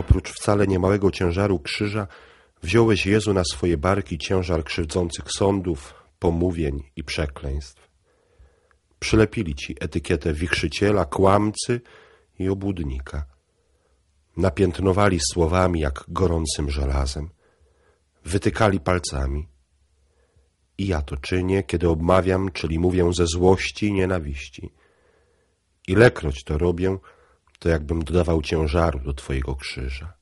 oprócz wcale niemałego ciężaru krzyża, wziąłeś Jezu na swoje barki ciężar krzywdzących sądów, pomówień i przekleństw. Przylepili ci etykietę wichrzyciela, kłamcy i obłudnika. Napiętnowali słowami jak gorącym żelazem. Wytykali palcami. I ja to czynię, kiedy obmawiam, czyli mówię ze złości i nienawiści. Ilekroć to robię, to jakbym dodawał ciężaru do Twojego krzyża.